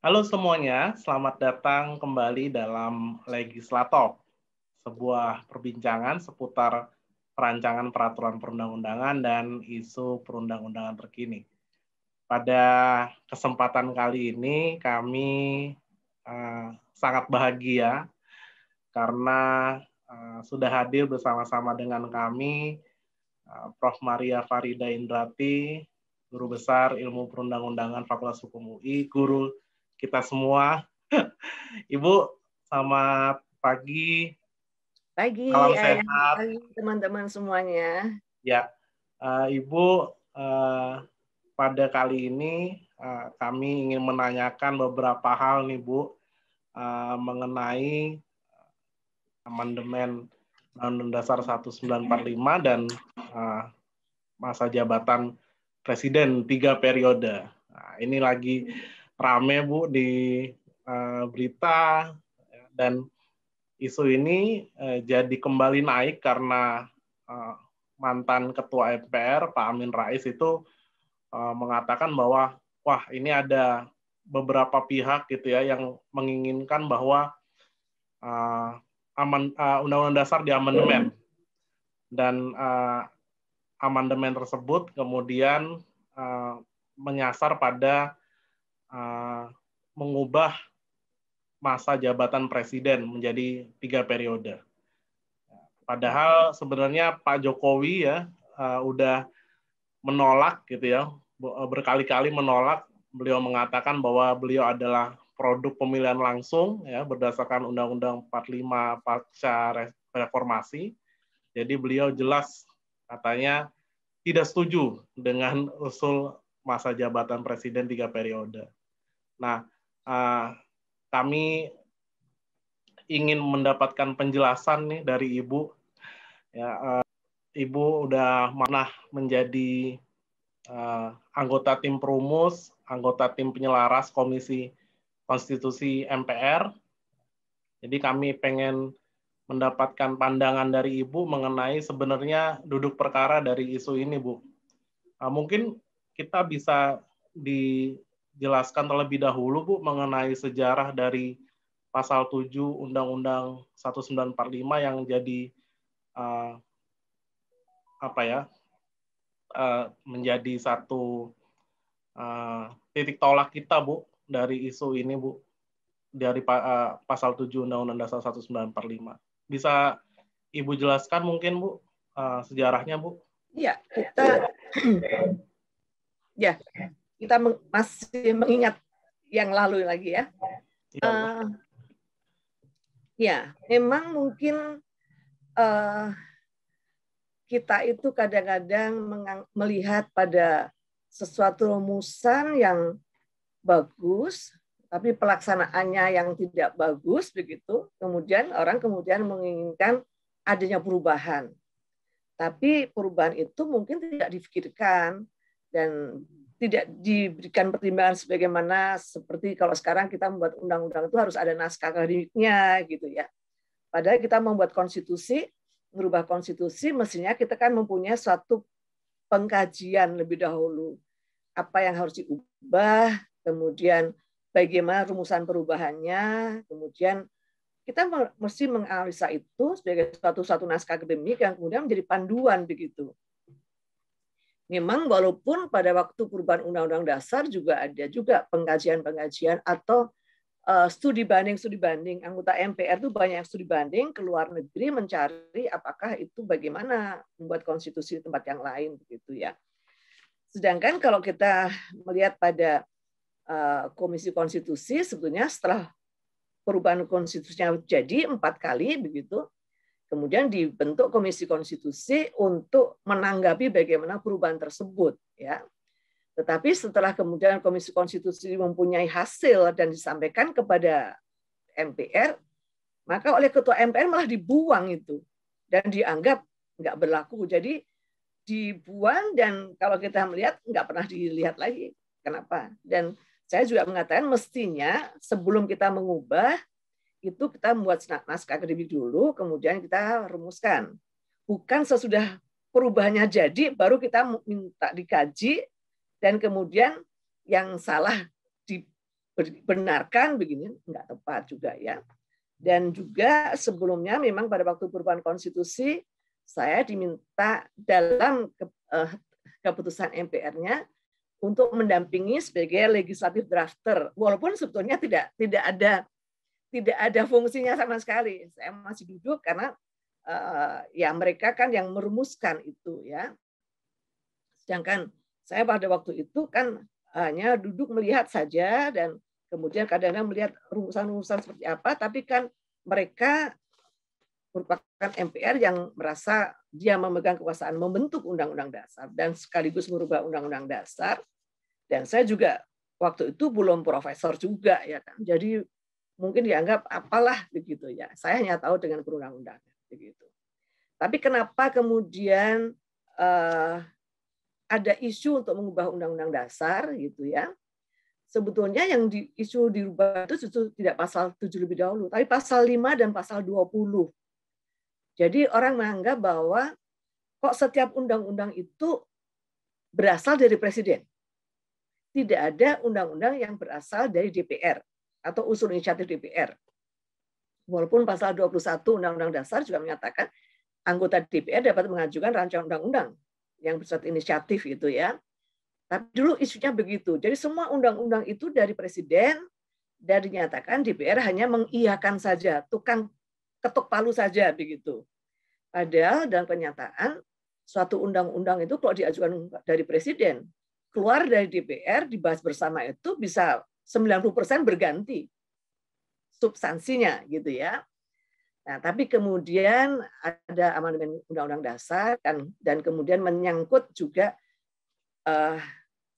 Halo semuanya, selamat datang kembali dalam Legislator, sebuah perbincangan seputar perancangan peraturan perundang-undangan dan isu perundang-undangan terkini. Pada kesempatan kali ini kami uh, sangat bahagia karena Eh, sudah hadir bersama-sama dengan kami eh, Prof. Maria Farida Indrati, Guru Besar Ilmu Perundang-Undangan Fakultas Hukum UI, guru kita semua. Ibu, selamat pagi. Pagi, Salam eh, sehat. teman-teman semuanya. Ya, Ibu, pada kali ini kami ingin menanyakan beberapa hal nih Bu mengenai amandemen Undang-Undang Dasar 1945 dan uh, masa jabatan presiden tiga periode. Nah, ini lagi rame Bu di uh, berita dan isu ini uh, jadi kembali naik karena uh, mantan ketua MPR Pak Amin Rais itu uh, mengatakan bahwa wah ini ada beberapa pihak gitu ya yang menginginkan bahwa uh, aman uh, undang-undang dasar di amandemen dan uh, amandemen tersebut kemudian uh, menyasar pada uh, mengubah masa jabatan presiden menjadi tiga periode. Padahal sebenarnya Pak Jokowi ya uh, udah menolak gitu ya berkali-kali menolak beliau mengatakan bahwa beliau adalah produk pemilihan langsung ya berdasarkan Undang-Undang 45 pasca reformasi. Jadi beliau jelas katanya tidak setuju dengan usul masa jabatan presiden tiga periode. Nah, ah, kami ingin mendapatkan penjelasan nih dari ibu. Ya, eh, ibu udah mana menjadi eh, anggota tim perumus, anggota tim penyelaras komisi konstitusi MPR. Jadi kami pengen mendapatkan pandangan dari Ibu mengenai sebenarnya duduk perkara dari isu ini, Bu. Nah, mungkin kita bisa dijelaskan terlebih dahulu, Bu, mengenai sejarah dari Pasal 7 Undang-Undang 1945 yang jadi uh, apa ya uh, menjadi satu uh, titik tolak kita, Bu, dari isu ini Bu dari eh, pasal 7 Undang-Undang Dasar 1945. Bisa Ibu jelaskan mungkin Bu eh, sejarahnya Bu? Iya, kita ya, kita ya, masih mengingat yang lalu lagi ya. Iya, uh, ya, memang mungkin uh, kita itu kadang-kadang melihat pada sesuatu rumusan yang bagus, tapi pelaksanaannya yang tidak bagus begitu, kemudian orang kemudian menginginkan adanya perubahan. Tapi perubahan itu mungkin tidak difikirkan dan tidak diberikan pertimbangan sebagaimana seperti kalau sekarang kita membuat undang-undang itu harus ada naskah akademiknya gitu ya. Padahal kita membuat konstitusi, merubah konstitusi mestinya kita kan mempunyai suatu pengkajian lebih dahulu apa yang harus diubah, kemudian bagaimana rumusan perubahannya, kemudian kita mesti menganalisa itu sebagai satu satu naskah akademik yang kemudian menjadi panduan begitu. Memang walaupun pada waktu perubahan undang-undang dasar juga ada juga pengkajian-pengkajian atau uh, studi banding studi banding anggota MPR itu banyak yang studi banding ke luar negeri mencari apakah itu bagaimana membuat konstitusi di tempat yang lain begitu ya. Sedangkan kalau kita melihat pada Eh, Komisi Konstitusi sebetulnya setelah perubahan konstitusinya jadi empat kali begitu, kemudian dibentuk Komisi Konstitusi untuk menanggapi bagaimana perubahan tersebut ya. Tetapi setelah kemudian Komisi Konstitusi mempunyai hasil dan disampaikan kepada MPR, maka oleh Ketua MPR malah dibuang itu dan dianggap nggak berlaku. Jadi dibuang dan kalau kita melihat nggak pernah dilihat lagi. Kenapa? Dan saya juga mengatakan mestinya sebelum kita mengubah itu kita membuat naskah akademik dulu, kemudian kita rumuskan. Bukan sesudah perubahannya jadi, baru kita minta dikaji, dan kemudian yang salah dibenarkan begini nggak tepat juga ya. Dan juga sebelumnya memang pada waktu perubahan konstitusi saya diminta dalam eh, keputusan MPR-nya untuk mendampingi sebagai legislatif drafter walaupun sebetulnya tidak tidak ada tidak ada fungsinya sama sekali saya masih duduk karena uh, ya mereka kan yang merumuskan itu ya sedangkan saya pada waktu itu kan hanya duduk melihat saja dan kemudian kadang-kadang melihat rumusan-rumusan seperti apa tapi kan mereka merupakan MPR yang merasa dia memegang kekuasaan membentuk undang-undang dasar dan sekaligus merubah undang-undang dasar. Dan saya juga waktu itu belum profesor juga ya kan. Jadi mungkin dianggap apalah begitu ya. Saya hanya tahu dengan perundang undangan begitu. Tapi kenapa kemudian uh, ada isu untuk mengubah undang-undang dasar gitu ya? sebetulnya yang di, isu dirubah itu justru tidak pasal 7 lebih dahulu, tapi pasal 5 dan pasal 20 jadi orang menganggap bahwa kok setiap undang-undang itu berasal dari presiden. Tidak ada undang-undang yang berasal dari DPR atau usul inisiatif DPR. Walaupun pasal 21 Undang-Undang Dasar juga menyatakan anggota DPR dapat mengajukan rancangan undang-undang yang bersifat inisiatif itu ya. Tapi dulu isunya begitu. Jadi semua undang-undang itu dari presiden dan dinyatakan DPR hanya mengiyakan saja, tukang ketuk palu saja begitu. ada dalam kenyataan suatu undang-undang itu kalau diajukan dari presiden, keluar dari DPR, dibahas bersama itu bisa 90% berganti substansinya gitu ya. Nah, tapi kemudian ada amandemen Undang-Undang Dasar dan, dan kemudian menyangkut juga uh,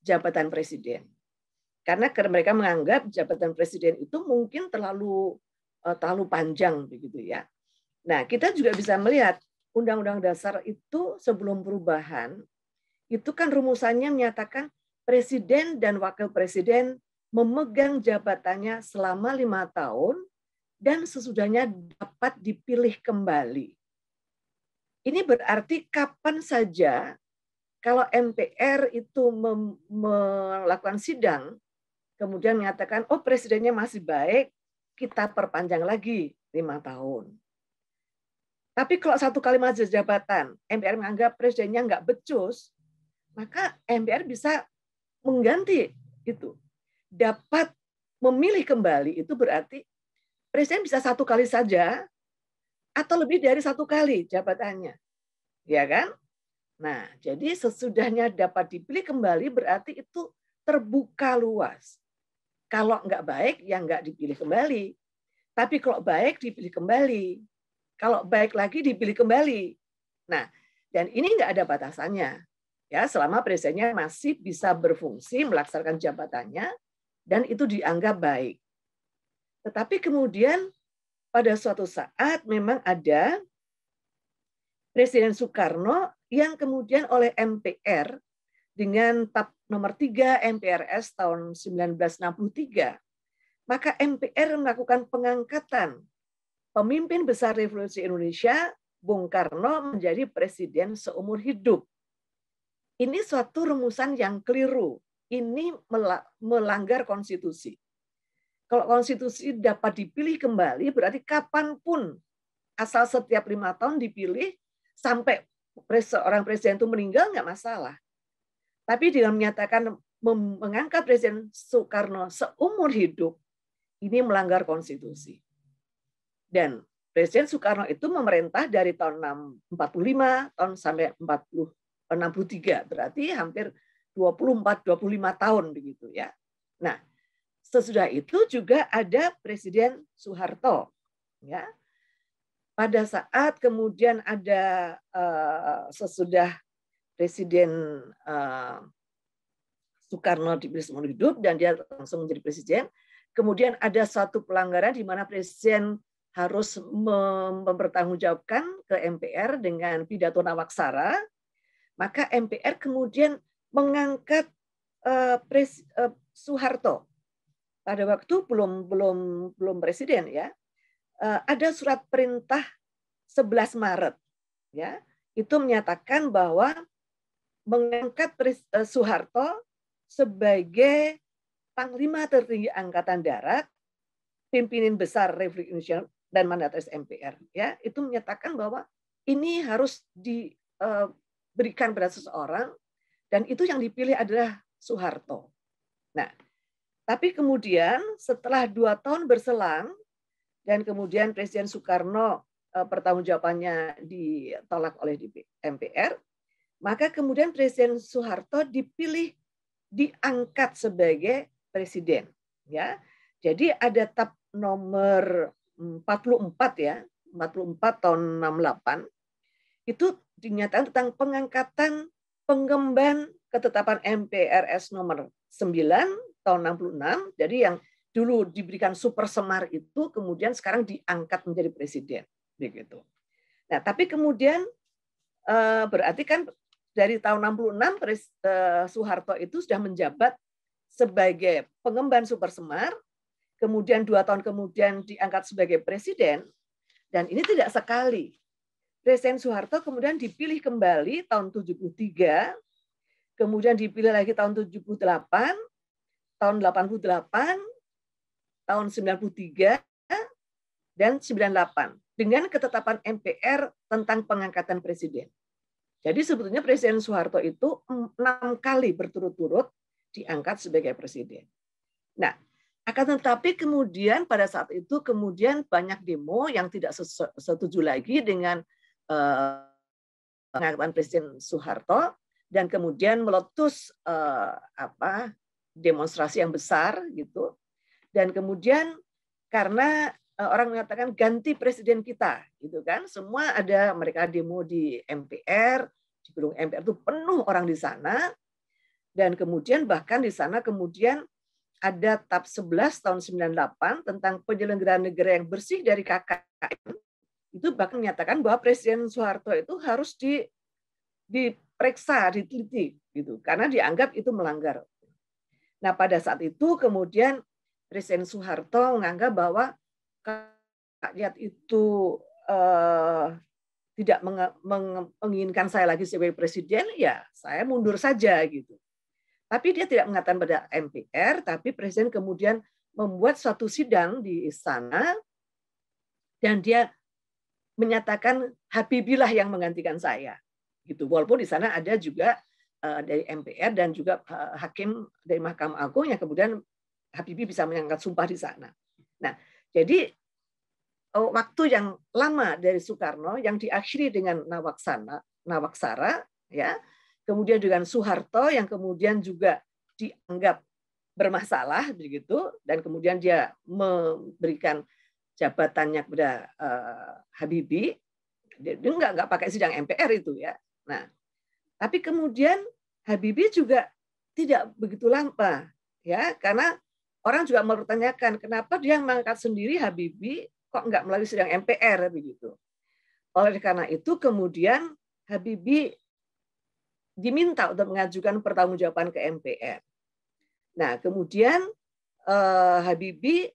jabatan presiden. Karena mereka menganggap jabatan presiden itu mungkin terlalu Eh, terlalu panjang begitu ya. Nah, kita juga bisa melihat Undang-Undang Dasar itu sebelum perubahan itu kan rumusannya menyatakan presiden dan wakil presiden memegang jabatannya selama lima tahun dan sesudahnya dapat dipilih kembali. Ini berarti kapan saja kalau MPR itu melakukan sidang, kemudian menyatakan, oh presidennya masih baik, kita perpanjang lagi lima tahun. Tapi kalau satu kali masa jabatan, MPR menganggap presidennya nggak becus, maka MPR bisa mengganti itu. Dapat memilih kembali itu berarti presiden bisa satu kali saja atau lebih dari satu kali jabatannya. Ya kan? Nah, jadi sesudahnya dapat dipilih kembali berarti itu terbuka luas. Kalau nggak baik, ya nggak dipilih kembali. Tapi kalau baik, dipilih kembali. Kalau baik lagi, dipilih kembali. Nah, dan ini nggak ada batasannya. Ya, selama presidennya masih bisa berfungsi, melaksanakan jabatannya, dan itu dianggap baik. Tetapi kemudian pada suatu saat memang ada Presiden Soekarno yang kemudian oleh MPR dengan tap nomor 3 MPRS tahun 1963, maka MPR melakukan pengangkatan pemimpin besar revolusi Indonesia Bung Karno menjadi presiden seumur hidup. Ini suatu rumusan yang keliru. Ini melanggar konstitusi. Kalau konstitusi dapat dipilih kembali, berarti kapanpun asal setiap lima tahun dipilih sampai seorang presiden itu meninggal nggak masalah. Tapi dengan menyatakan mengangkat Presiden Soekarno seumur hidup, ini melanggar konstitusi. Dan Presiden Soekarno itu memerintah dari tahun 45 tahun sampai 40 berarti hampir 24 25 tahun begitu ya. Nah, sesudah itu juga ada Presiden Soeharto ya. Pada saat kemudian ada eh, sesudah Presiden uh, Soekarno dipilih seumur hidup dan dia langsung menjadi presiden. Kemudian ada satu pelanggaran di mana presiden harus mempertanggungjawabkan ke MPR dengan pidato nawaksara, maka MPR kemudian mengangkat uh, pres, uh, Soeharto pada waktu belum belum belum presiden ya. Uh, ada surat perintah 11 Maret ya. Itu menyatakan bahwa mengangkat eh, Soeharto sebagai Panglima Tertinggi Angkatan Darat, pimpinan besar Republik Indonesia dan mandataris MPR. Ya, itu menyatakan bahwa ini harus diberikan eh, pada seseorang dan itu yang dipilih adalah Soeharto. Nah, tapi kemudian setelah dua tahun berselang dan kemudian Presiden Soekarno eh, pertanggungjawabannya ditolak oleh MPR, maka kemudian Presiden Soeharto dipilih diangkat sebagai presiden ya. Jadi ada tap nomor 44 ya, 44 tahun 68 itu dinyatakan tentang pengangkatan pengemban ketetapan MPRS nomor 9 tahun 66. Jadi yang dulu diberikan super semar itu kemudian sekarang diangkat menjadi presiden begitu. Nah, tapi kemudian eh, berarti kan dari tahun 66 Pres, eh, Soeharto itu sudah menjabat sebagai pengemban Super Semar, kemudian dua tahun kemudian diangkat sebagai presiden, dan ini tidak sekali. Presiden Soeharto kemudian dipilih kembali tahun 73, kemudian dipilih lagi tahun 78, tahun 88, tahun 93, dan 98 dengan ketetapan MPR tentang pengangkatan presiden. Jadi sebetulnya Presiden Soeharto itu enam kali berturut-turut diangkat sebagai presiden. Nah, akan tetapi kemudian pada saat itu kemudian banyak demo yang tidak setuju lagi dengan pengakuan eh, pengangkatan Presiden Soeharto dan kemudian meletus eh, apa demonstrasi yang besar gitu. Dan kemudian karena Eh, orang mengatakan ganti presiden kita, gitu kan? Semua ada mereka demo di MPR, di gedung MPR itu penuh orang di sana. Dan kemudian bahkan di sana kemudian ada TAP 11 tahun 98 tentang penyelenggaraan negara yang bersih dari KKN itu bahkan menyatakan bahwa Presiden Soeharto itu harus di diperiksa, diteliti gitu karena dianggap itu melanggar. Nah, pada saat itu kemudian Presiden Soeharto menganggap bahwa rakyat itu uh, tidak menginginkan saya lagi sebagai presiden, ya saya mundur saja gitu. Tapi dia tidak mengatakan pada MPR, tapi presiden kemudian membuat suatu sidang di istana dan dia menyatakan Habibillah yang menggantikan saya gitu. Walaupun di sana ada juga uh, dari MPR dan juga uh, hakim dari Mahkamah Agung yang kemudian Habibie bisa mengangkat sumpah di sana. Nah, jadi oh, waktu yang lama dari Soekarno yang diakhiri dengan Nawaksana, Nawaksara, ya, kemudian dengan Soeharto yang kemudian juga dianggap bermasalah begitu dan kemudian dia memberikan jabatannya kepada uh, Habibie dia, dia nggak nggak pakai sidang MPR itu ya nah tapi kemudian Habibie juga tidak begitu lama ya karena orang juga mempertanyakan kenapa dia mengangkat sendiri Habibie kok nggak melalui sidang MPR begitu. Oleh karena itu kemudian Habibie diminta untuk mengajukan pertanggungjawaban ke MPR. Nah, kemudian eh, Habibie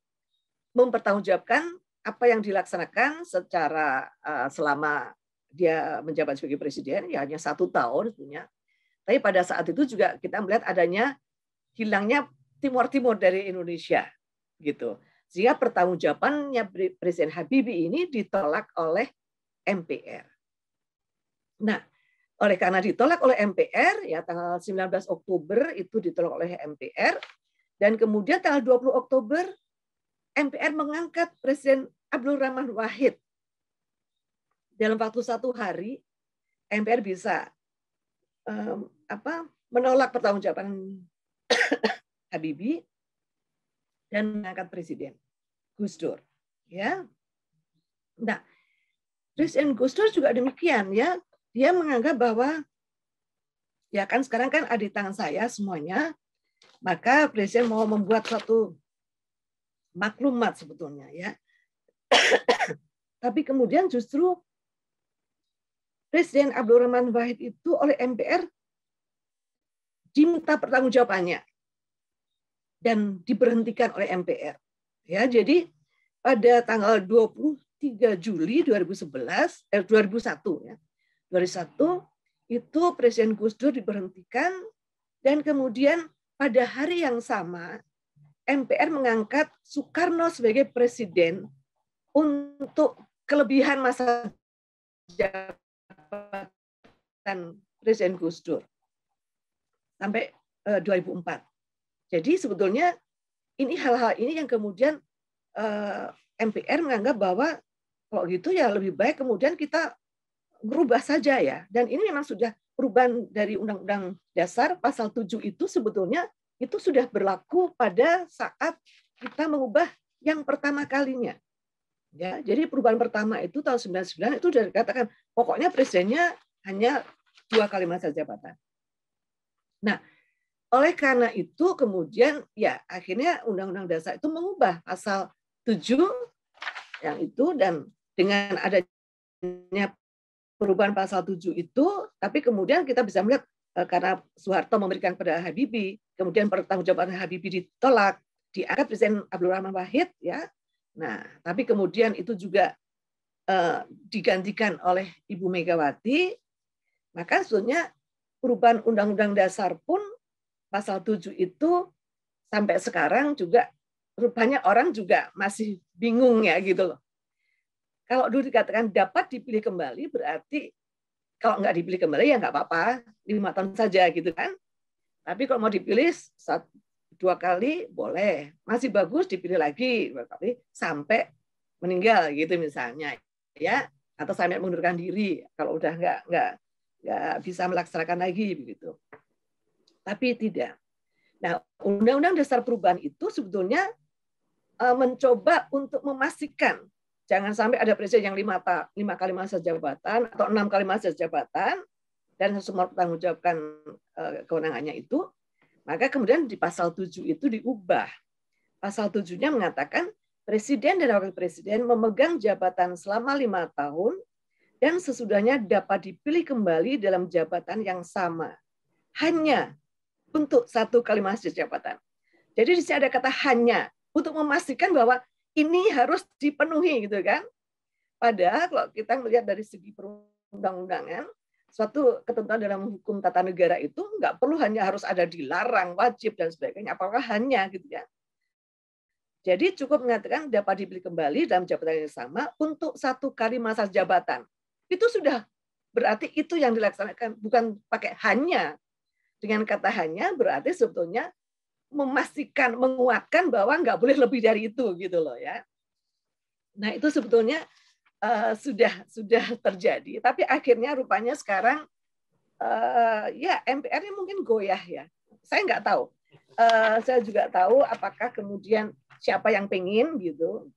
mempertanggungjawabkan apa yang dilaksanakan secara eh, selama dia menjabat sebagai presiden, ya hanya satu tahun sebenarnya. Tapi pada saat itu juga kita melihat adanya hilangnya Timur Timur dari Indonesia gitu. Sehingga pertanggungjawabannya Presiden Habibie ini ditolak oleh MPR. Nah, oleh karena ditolak oleh MPR ya tanggal 19 Oktober itu ditolak oleh MPR dan kemudian tanggal 20 Oktober MPR mengangkat Presiden Abdul Rahman Wahid dalam waktu satu hari MPR bisa um, apa menolak pertanggungjawaban Habibie dan mengangkat presiden Gus Dur ya nah presiden Gus Dur juga demikian ya dia menganggap bahwa ya kan sekarang kan ada di tangan saya semuanya maka presiden mau membuat suatu maklumat sebetulnya ya tapi kemudian justru Presiden Abdurrahman Wahid itu oleh MPR diminta pertanggungjawabannya dan diberhentikan oleh MPR. Ya, jadi pada tanggal 23 Juli 2011 eh 2001 ya. 2001 itu Presiden Gus Dur diberhentikan dan kemudian pada hari yang sama MPR mengangkat Soekarno sebagai presiden untuk kelebihan masa jabatan Presiden Gus Dur sampai eh, ribu 2004. Jadi sebetulnya ini hal-hal ini yang kemudian eh, MPR menganggap bahwa kalau gitu ya lebih baik kemudian kita berubah saja ya. Dan ini memang sudah perubahan dari Undang-Undang Dasar pasal 7 itu sebetulnya itu sudah berlaku pada saat kita mengubah yang pertama kalinya. Ya, jadi perubahan pertama itu tahun 99 itu sudah dikatakan pokoknya presidennya hanya dua kali masa jabatan. Nah, oleh karena itu kemudian ya akhirnya Undang-Undang Dasar itu mengubah pasal 7 yang itu dan dengan adanya perubahan pasal 7 itu tapi kemudian kita bisa melihat eh, karena Soeharto memberikan kepada Habibie, kemudian pertanggungjawaban Habibie ditolak, diangkat Presiden Abdul Rahman Wahid ya. Nah, tapi kemudian itu juga eh, digantikan oleh Ibu Megawati, maka sebetulnya perubahan undang-undang dasar pun pasal 7 itu sampai sekarang juga rupanya orang juga masih bingung ya gitu loh. Kalau dulu dikatakan dapat dipilih kembali berarti kalau nggak dipilih kembali ya nggak apa-apa lima tahun saja gitu kan. Tapi kalau mau dipilih satu, dua kali boleh masih bagus dipilih lagi dua kali sampai meninggal gitu misalnya ya atau sampai mengundurkan diri kalau udah nggak nggak nggak bisa melaksanakan lagi begitu tapi tidak. Nah, Undang-Undang Dasar Perubahan itu sebetulnya eh, mencoba untuk memastikan jangan sampai ada presiden yang lima, lima kali masa jabatan atau enam kali masa jabatan dan semua bertanggung jawabkan eh, kewenangannya itu, maka kemudian di pasal Tujuh itu diubah. Pasal Tujuhnya mengatakan presiden dan wakil presiden memegang jabatan selama lima tahun dan sesudahnya dapat dipilih kembali dalam jabatan yang sama. Hanya untuk satu kali masa jabatan. Jadi di sini ada kata hanya untuk memastikan bahwa ini harus dipenuhi gitu kan. Padahal kalau kita melihat dari segi perundang-undangan, suatu ketentuan dalam hukum tata negara itu nggak perlu hanya harus ada dilarang, wajib dan sebagainya, apakah hanya gitu kan? Jadi cukup mengatakan dapat dibeli kembali dalam jabatan yang sama untuk satu kali masa jabatan. Itu sudah berarti itu yang dilaksanakan bukan pakai hanya dengan kata hanya berarti sebetulnya memastikan, menguatkan bahwa nggak boleh lebih dari itu gitu loh ya. Nah itu sebetulnya uh, sudah sudah terjadi, tapi akhirnya rupanya sekarang uh, ya MPR ini mungkin goyah ya. Saya nggak tahu. Uh, saya juga tahu apakah kemudian siapa yang pengin gitu.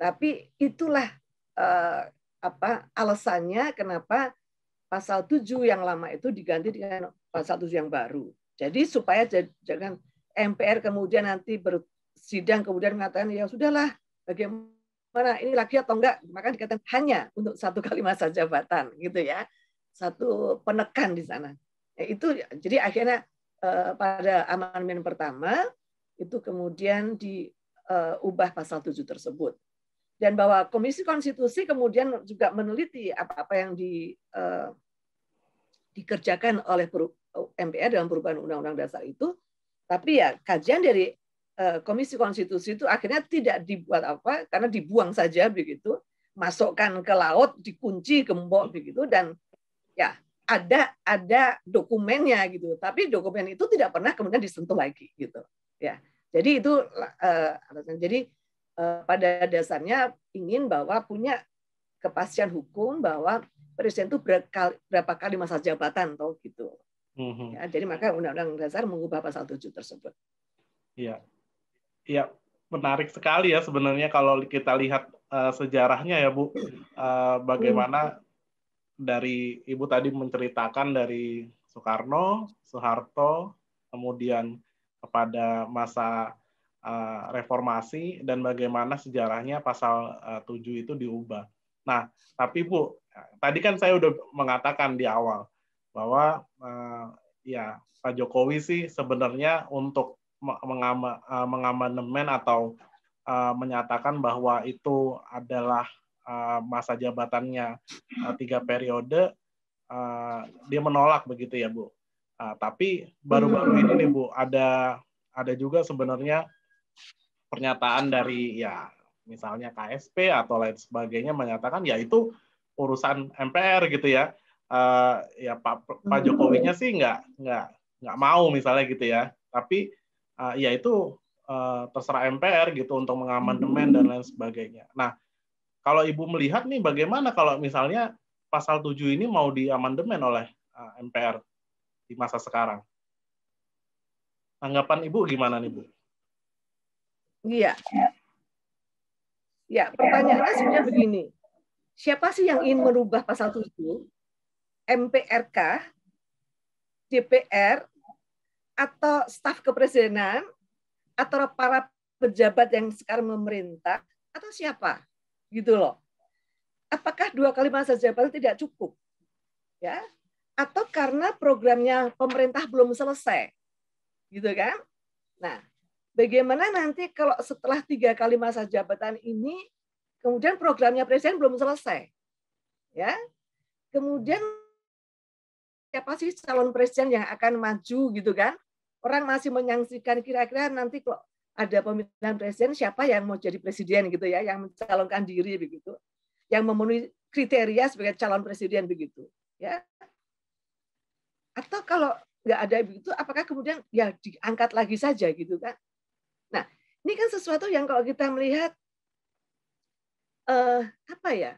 Tapi itulah uh, apa alasannya kenapa pasal 7 yang lama itu diganti dengan status yang baru. Jadi supaya jangan MPR kemudian nanti bersidang kemudian mengatakan ya sudahlah bagaimana ini lagi atau enggak maka dikatakan hanya untuk satu kali masa jabatan gitu ya satu penekan di sana ya, itu jadi akhirnya eh, pada amandemen pertama itu kemudian diubah eh, pasal 7 tersebut dan bahwa Komisi Konstitusi kemudian juga meneliti apa-apa yang di, eh, dikerjakan oleh MPR dalam perubahan undang-undang dasar itu. Tapi ya kajian dari eh, Komisi Konstitusi itu akhirnya tidak dibuat apa karena dibuang saja begitu, masukkan ke laut, dikunci gembok begitu dan ya ada ada dokumennya gitu. Tapi dokumen itu tidak pernah kemudian disentuh lagi gitu. Ya. Jadi itu eh, jadi eh, pada dasarnya ingin bahwa punya kepastian hukum bahwa presiden itu berapa kali masa jabatan toh gitu. Mm-hmm. Ya, jadi maka Undang-Undang Dasar mengubah pasal 7 tersebut. Iya, iya menarik sekali ya sebenarnya kalau kita lihat uh, sejarahnya ya Bu, uh, bagaimana mm-hmm. dari Ibu tadi menceritakan dari Soekarno, Soeharto, kemudian kepada masa uh, reformasi dan bagaimana sejarahnya pasal uh, 7 itu diubah. Nah, tapi Bu, tadi kan saya udah mengatakan di awal bahwa uh, ya Pak Jokowi sih sebenarnya untuk mengama, eh, mengamandemen atau uh, menyatakan bahwa itu adalah uh, masa jabatannya uh, tiga periode uh, dia menolak begitu ya Bu. Uh, tapi baru-baru ini nih Bu ada ada juga sebenarnya pernyataan dari ya misalnya KSP atau lain sebagainya menyatakan ya itu urusan MPR gitu ya uh, ya Pak Pak nya sih nggak nggak nggak mau misalnya gitu ya tapi uh, ya itu uh, terserah MPR gitu untuk mengamandemen dan lain sebagainya nah kalau ibu melihat nih bagaimana kalau misalnya pasal 7 ini mau diamandemen oleh uh, MPR di masa sekarang tanggapan ibu gimana nih bu? Iya ya pertanyaannya sebenarnya begini siapa sih yang ingin merubah pasal 7 MPRK, DPR, atau staf kepresidenan, atau para pejabat yang sekarang memerintah, atau siapa? Gitu loh. Apakah dua kali masa jabatan tidak cukup? Ya, atau karena programnya pemerintah belum selesai, gitu kan? Nah, bagaimana nanti kalau setelah tiga kali masa jabatan ini, kemudian programnya presiden belum selesai, ya? Kemudian siapa sih calon presiden yang akan maju gitu kan? Orang masih menyaksikan kira-kira nanti kok ada pemilihan presiden siapa yang mau jadi presiden gitu ya, yang mencalonkan diri begitu, yang memenuhi kriteria sebagai calon presiden begitu ya. Atau kalau nggak ada begitu, apakah kemudian ya diangkat lagi saja gitu kan? Nah ini kan sesuatu yang kalau kita melihat eh, apa ya?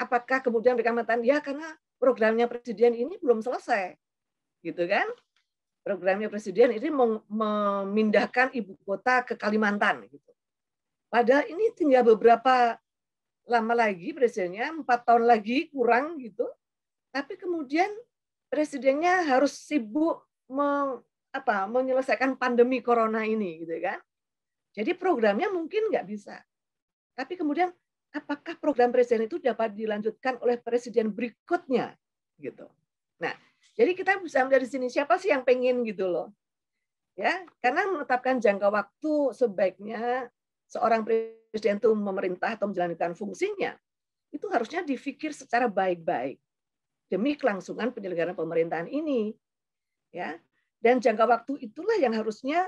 Apakah kemudian mereka mengatakan ya karena programnya presiden ini belum selesai, gitu kan? Programnya presiden ini memindahkan ibu kota ke Kalimantan, gitu. Padahal ini tinggal beberapa lama lagi presidennya, empat tahun lagi kurang gitu. Tapi kemudian presidennya harus sibuk meng, apa, menyelesaikan pandemi corona ini gitu kan. Jadi programnya mungkin nggak bisa. Tapi kemudian apakah program presiden itu dapat dilanjutkan oleh presiden berikutnya gitu. Nah, jadi kita bisa melihat di sini siapa sih yang pengen gitu loh. Ya, karena menetapkan jangka waktu sebaiknya seorang presiden itu memerintah atau menjalankan fungsinya itu harusnya dipikir secara baik-baik demi kelangsungan penyelenggaraan pemerintahan ini. Ya. Dan jangka waktu itulah yang harusnya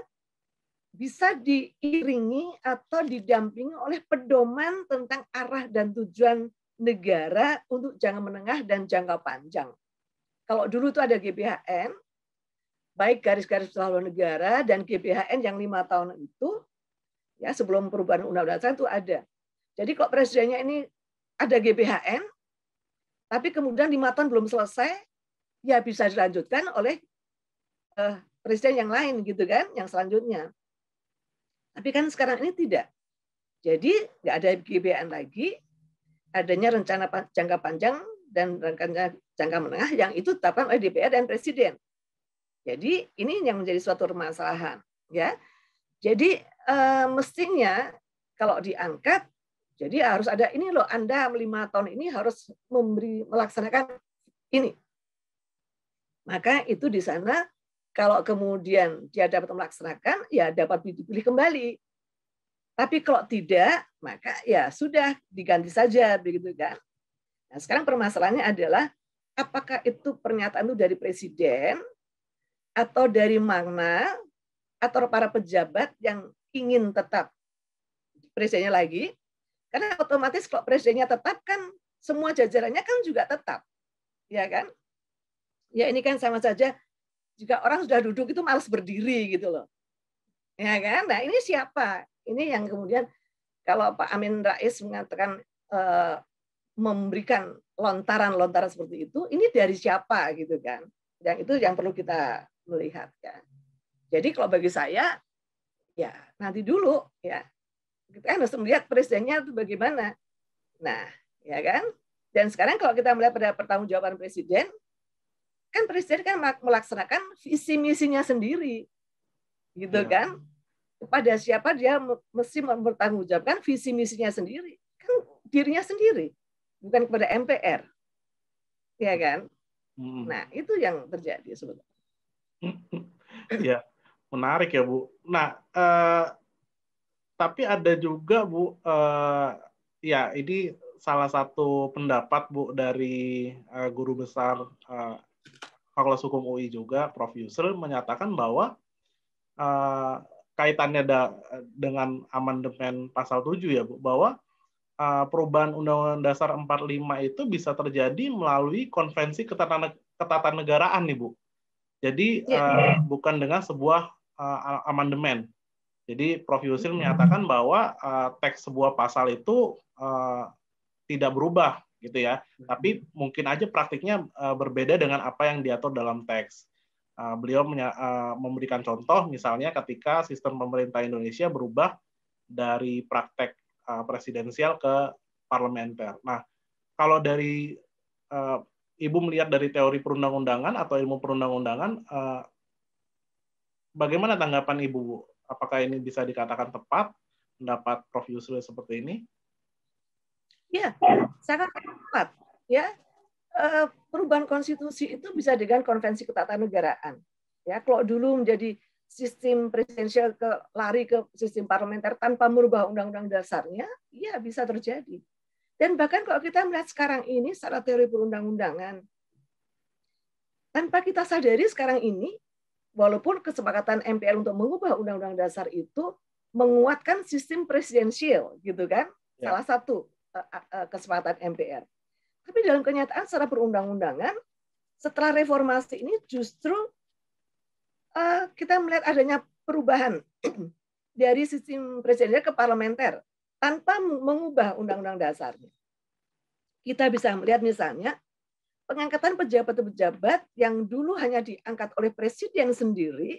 bisa diiringi atau didampingi oleh pedoman tentang arah dan tujuan negara untuk jangka menengah dan jangka panjang. Kalau dulu itu ada GBHN, baik garis-garis selalu negara dan GBHN yang lima tahun itu, ya sebelum perubahan undang-undang dasar itu ada. Jadi kalau presidennya ini ada GBHN, tapi kemudian lima tahun belum selesai, ya bisa dilanjutkan oleh eh, presiden yang lain gitu kan, yang selanjutnya. Tapi kan sekarang ini tidak. Jadi nggak ada GBN lagi, adanya rencana jangka panjang dan rencana jangka menengah yang itu ditetapkan oleh DPR dan Presiden. Jadi ini yang menjadi suatu permasalahan, ya. Jadi e, mestinya kalau diangkat, jadi harus ada ini loh Anda lima tahun ini harus memberi melaksanakan ini. Maka itu di sana kalau kemudian dia dapat melaksanakan, ya dapat dipilih kembali. Tapi kalau tidak, maka ya sudah diganti saja begitu kan. Nah, sekarang permasalahannya adalah apakah itu pernyataan itu dari presiden atau dari mana atau para pejabat yang ingin tetap presidennya lagi karena otomatis kalau presidennya tetap kan semua jajarannya kan juga tetap ya kan ya ini kan sama saja juga orang sudah duduk itu males berdiri gitu loh. Ya kan? Nah, ini siapa? Ini yang kemudian kalau Pak Amin Rais mengatakan eh, memberikan lontaran-lontaran seperti itu, ini dari siapa gitu kan? Yang itu yang perlu kita melihat kan. Jadi kalau bagi saya ya nanti dulu ya. Kita kan harus melihat presidennya itu bagaimana. Nah, ya kan? Dan sekarang kalau kita melihat pada pertanggungjawaban presiden, kan presiden kan melaksanakan visi misinya sendiri gitu ya. kan kepada siapa dia mesti mempertanggungjawabkan visi misinya sendiri kan dirinya sendiri bukan kepada MPR ya kan hmm. nah itu yang terjadi sebenarnya ya menarik ya bu nah eh, tapi ada juga bu eh, ya ini salah satu pendapat bu dari eh, guru besar eh, Fakultas Hukum UI juga Prof Yusril menyatakan bahwa uh, kaitannya da, dengan amandemen pasal 7 ya Bu bahwa uh, perubahan Undang-Undang Dasar 45 itu bisa terjadi melalui konvensi ketatanegaraan nih Bu. Jadi uh, bukan dengan sebuah uh, amandemen. Jadi Prof Yusril hmm. menyatakan bahwa uh, teks sebuah pasal itu uh, tidak berubah gitu ya. Hmm. Tapi mungkin aja praktiknya uh, berbeda dengan apa yang diatur dalam teks. Uh, beliau menya, uh, memberikan contoh misalnya ketika sistem pemerintah Indonesia berubah dari praktek uh, presidensial ke parlementer. Nah, kalau dari uh, Ibu melihat dari teori perundang-undangan atau ilmu perundang-undangan, uh, bagaimana tanggapan Ibu? Apakah ini bisa dikatakan tepat pendapat Prof. Yusril seperti ini? Ya, sangat cepat. Ya, eh, perubahan konstitusi itu bisa dengan konvensi ketatanegaraan. Ya, kalau dulu menjadi sistem presidensial ke lari ke sistem parlementer tanpa merubah undang-undang dasarnya, ya bisa terjadi. Dan bahkan kalau kita melihat sekarang ini secara teori perundang-undangan, tanpa kita sadari sekarang ini, walaupun kesepakatan MPR untuk mengubah undang-undang dasar itu menguatkan sistem presidensial, gitu kan? Ya. Salah satu Eh, eh, kesempatan MPR. Tapi dalam kenyataan secara perundang-undangan, setelah reformasi ini justru uh, kita melihat adanya perubahan dari sistem presidensial ke parlementer tanpa mengubah undang-undang dasarnya. Kita bisa melihat misalnya pengangkatan pejabat-pejabat yang dulu hanya diangkat oleh presiden sendiri,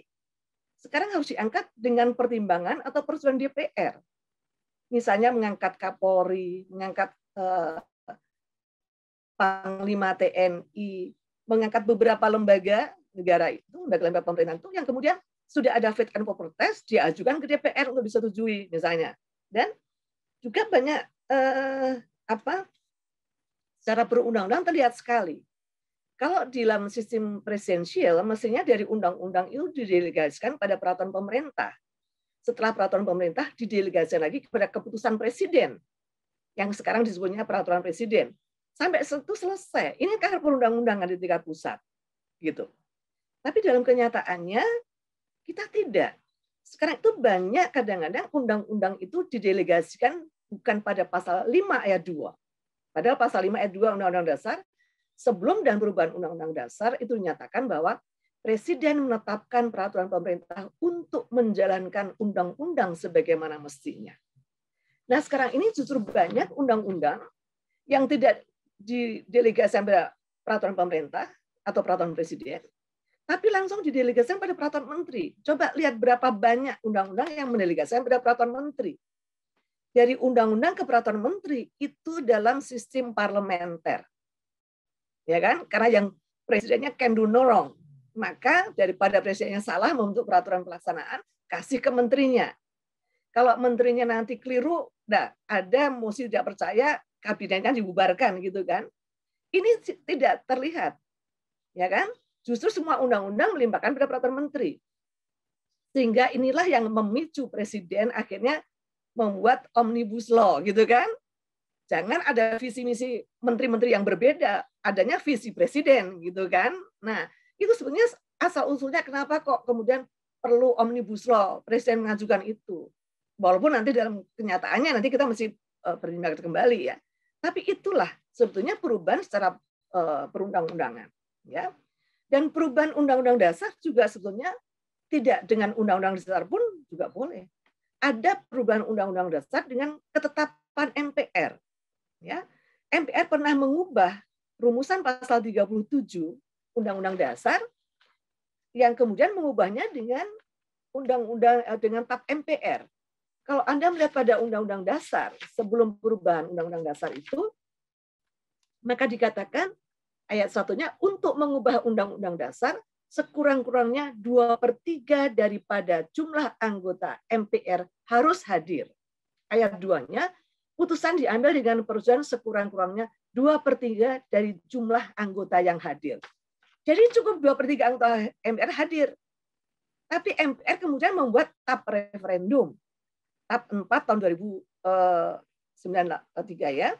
sekarang harus diangkat dengan pertimbangan atau persetujuan DPR misalnya mengangkat Kapolri, mengangkat eh, Panglima TNI, mengangkat beberapa lembaga negara itu, lembaga-lembaga pemerintahan itu yang kemudian sudah ada fit and proper test diajukan ke DPR untuk disetujui misalnya. Dan juga banyak eh, apa cara berundang undang terlihat sekali. Kalau di dalam sistem presidensial, mestinya dari undang-undang itu didelegasikan pada peraturan pemerintah setelah peraturan pemerintah didelegasikan lagi kepada keputusan presiden yang sekarang disebutnya peraturan presiden sampai itu selesai ini kan perundang-undangan di tingkat pusat gitu tapi dalam kenyataannya kita tidak sekarang itu banyak kadang-kadang undang-undang itu didelegasikan bukan pada pasal 5 ayat 2 padahal pasal 5 ayat 2 undang-undang dasar sebelum dan perubahan undang-undang dasar itu dinyatakan bahwa Presiden menetapkan peraturan pemerintah untuk menjalankan undang-undang sebagaimana mestinya. Nah, sekarang ini justru banyak undang-undang yang tidak didelegasikan pada peraturan pemerintah atau peraturan presiden, tapi langsung didelegasikan pada peraturan menteri. Coba lihat berapa banyak undang-undang yang mendelegasikan pada peraturan menteri. Dari undang-undang ke peraturan menteri itu dalam sistem parlementer. Ya kan? Karena yang presidennya can do no wrong maka daripada presiden yang salah membentuk peraturan pelaksanaan, kasih ke menterinya. Kalau menterinya nanti keliru, nah, ada musuh tidak percaya, kabinet kan dibubarkan gitu kan. Ini tidak terlihat. Ya kan? Justru semua undang-undang melimpahkan pada peraturan menteri. Sehingga inilah yang memicu presiden akhirnya membuat omnibus law gitu kan. Jangan ada visi misi menteri-menteri yang berbeda, adanya visi presiden gitu kan. Nah, itu sebenarnya asal usulnya kenapa kok kemudian perlu omnibus law presiden mengajukan itu walaupun nanti dalam kenyataannya nanti kita mesti eh, bertindak kembali ya tapi itulah sebetulnya perubahan secara eh, perundang-undangan ya dan perubahan undang-undang dasar juga sebetulnya tidak dengan undang-undang dasar pun juga boleh ada perubahan undang-undang dasar dengan ketetapan MPR ya MPR pernah mengubah rumusan pasal 37 Undang-Undang Dasar yang kemudian mengubahnya dengan undang-undang eh, dengan TAP MPR. Kalau Anda melihat pada Undang-Undang Dasar sebelum perubahan Undang-Undang Dasar itu, maka dikatakan ayat satunya untuk mengubah Undang-Undang Dasar sekurang-kurangnya 2 per 3 daripada jumlah anggota MPR harus hadir. Ayat 2-nya, putusan diambil dengan persetujuan sekurang-kurangnya 2 per 3 dari jumlah anggota yang hadir. Jadi cukup dua per tiga anggota MPR hadir. Tapi MPR kemudian membuat tap referendum. Tap 4 tahun eh, eh, tiga ya,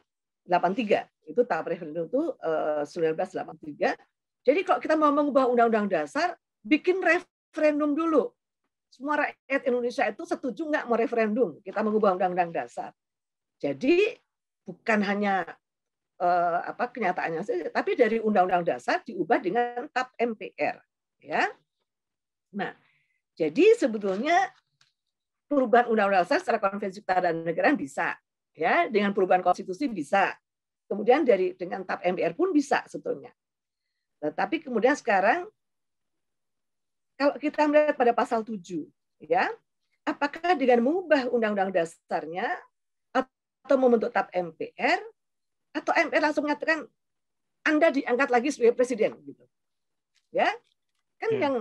83. Itu tap referendum itu 1983. Eh, Jadi kalau kita mau mengubah undang-undang dasar, bikin referendum dulu. Semua rakyat Indonesia itu setuju nggak mau referendum kita mengubah undang-undang dasar. Jadi bukan hanya eh, apa kenyataannya saja, tapi dari Undang-Undang Dasar diubah dengan TAP MPR, ya. Nah, jadi sebetulnya perubahan Undang-Undang Dasar secara konvensi Tata negara bisa, ya, dengan perubahan konstitusi bisa. Kemudian dari dengan TAP MPR pun bisa sebetulnya. Tetapi kemudian sekarang kalau kita melihat pada pasal 7, ya, apakah dengan mengubah undang-undang dasarnya atau membentuk TAP MPR atau MPR langsung mengatakan Anda diangkat lagi sebagai presiden gitu. Ya. Kan hmm. yang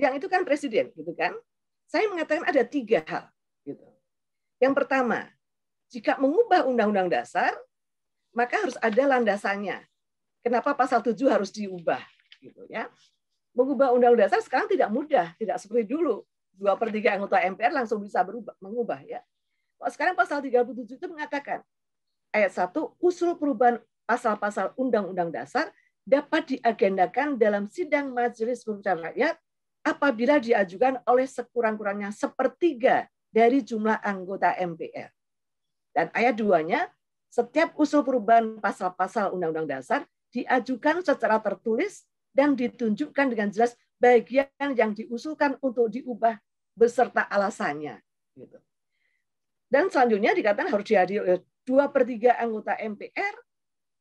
yang itu kan presiden gitu kan. Saya mengatakan ada tiga hal gitu. Yang pertama, jika mengubah undang-undang dasar, maka harus ada landasannya. Kenapa pasal 7 harus diubah gitu ya. Mengubah undang-undang dasar sekarang tidak mudah, tidak seperti dulu. Dua per tiga anggota MPR langsung bisa berubah, mengubah ya. sekarang pasal 37 itu mengatakan ayat 1, usul perubahan pasal-pasal Undang-Undang Dasar dapat diagendakan dalam sidang Majelis Perwakilan Rakyat apabila diajukan oleh sekurang-kurangnya sepertiga dari jumlah anggota MPR. Dan ayat 2-nya, setiap usul perubahan pasal-pasal Undang-Undang Dasar diajukan secara tertulis dan ditunjukkan dengan jelas bagian yang diusulkan untuk diubah beserta alasannya. Gitu. Dan selanjutnya dikatakan harus dihadiri oleh dua per tiga anggota MPR,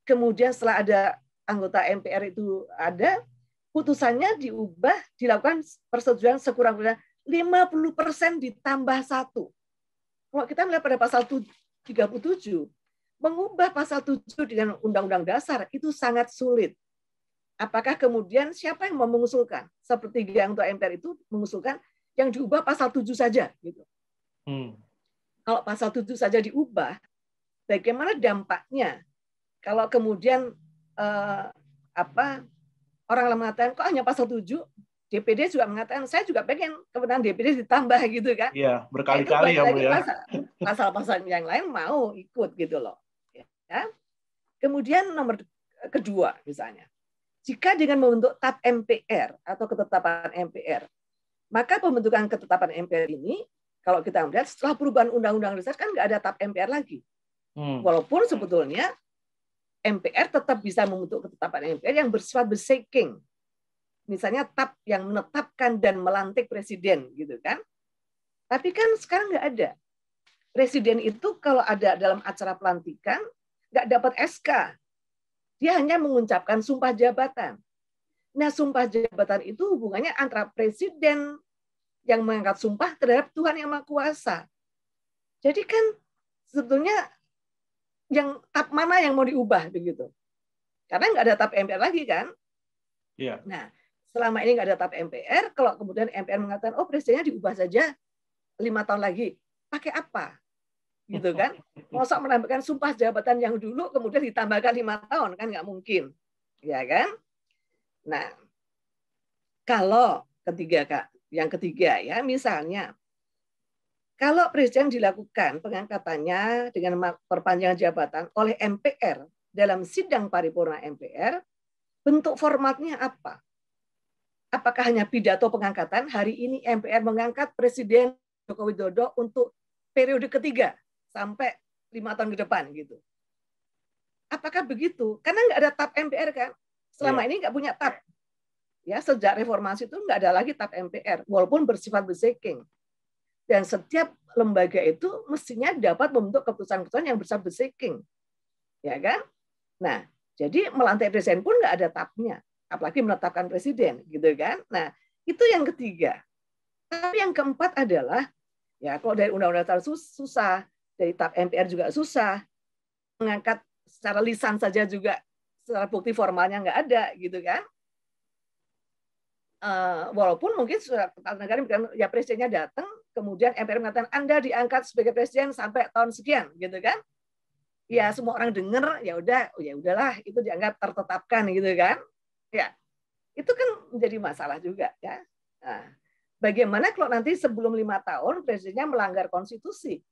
kemudian setelah ada anggota MPR itu ada, putusannya diubah, dilakukan persetujuan sekurang-kurangnya 50% ditambah satu. Kalau kita melihat pada pasal 37, mengubah pasal 7 dengan Undang-Undang Dasar itu sangat sulit. Apakah kemudian siapa yang mau mengusulkan? Seperti yang untuk MPR itu mengusulkan yang diubah pasal 7 saja. gitu. Hmm. Kalau pasal 7 saja diubah, bagaimana dampaknya kalau kemudian eh, apa orang lain mengatakan kok hanya pasal 7 DPD juga mengatakan saya juga pengen kewenangan DPD ditambah gitu kan iya berkali-kali ya bu ya pasal-pasal yang lain mau ikut gitu loh ya kemudian nomor kedua misalnya jika dengan membentuk TAP MPR atau ketetapan MPR, maka pembentukan ketetapan MPR ini, kalau kita melihat setelah perubahan undang-undang dasar kan nggak ada TAP MPR lagi. Hmm. Walaupun sebetulnya MPR tetap bisa membentuk ketetapan MPR yang bersifat bersaking. Misalnya TAP yang menetapkan dan melantik presiden gitu kan. Tapi kan sekarang nggak ada. Presiden itu kalau ada dalam acara pelantikan nggak dapat SK. Dia hanya mengucapkan sumpah jabatan. Nah, sumpah jabatan itu hubungannya antara presiden yang mengangkat sumpah terhadap Tuhan yang Maha Kuasa. Jadi kan sebetulnya yang tap mana yang mau diubah begitu. Karena nggak ada tap MPR lagi kan? Iya. Nah, selama ini nggak ada tap MPR, kalau kemudian MPR mengatakan, oh presidennya diubah saja lima tahun lagi, pakai apa? Gitu kan? Masa menambahkan sumpah jabatan yang dulu, kemudian ditambahkan lima tahun, kan nggak mungkin. Ya kan? Nah, kalau ketiga, Kak, yang ketiga ya, misalnya kalau presiden dilakukan pengangkatannya dengan perpanjangan jabatan oleh MPR dalam sidang paripurna MPR, bentuk formatnya apa? Apakah hanya pidato pengangkatan? Hari ini MPR mengangkat Presiden Joko Widodo untuk periode ketiga sampai lima tahun ke depan gitu. Apakah begitu? Karena nggak ada tap MPR kan? Selama ya. ini nggak punya tap. Ya sejak reformasi itu nggak ada lagi tap MPR, walaupun bersifat beseking dan setiap lembaga itu mestinya dapat membentuk keputusan-keputusan yang bisa seeking. Ya kan? Nah, jadi melantai presiden pun nggak ada tapnya. Apalagi menetapkan presiden, gitu kan? Nah, itu yang ketiga. Tapi yang keempat adalah, ya kalau dari undang-undang tar susah, dari tap MPR juga susah, mengangkat secara lisan saja juga secara bukti formalnya nggak ada gitu kan uh, walaupun mungkin surat negara ya presidennya datang kemudian MPR mengatakan Anda diangkat sebagai presiden sampai tahun sekian, gitu kan? Ya semua orang dengar, ya udah, ya udahlah, itu dianggap tertetapkan, gitu kan? Ya, itu kan menjadi masalah juga, ya. Nah, bagaimana kalau nanti sebelum lima tahun presidennya melanggar konstitusi,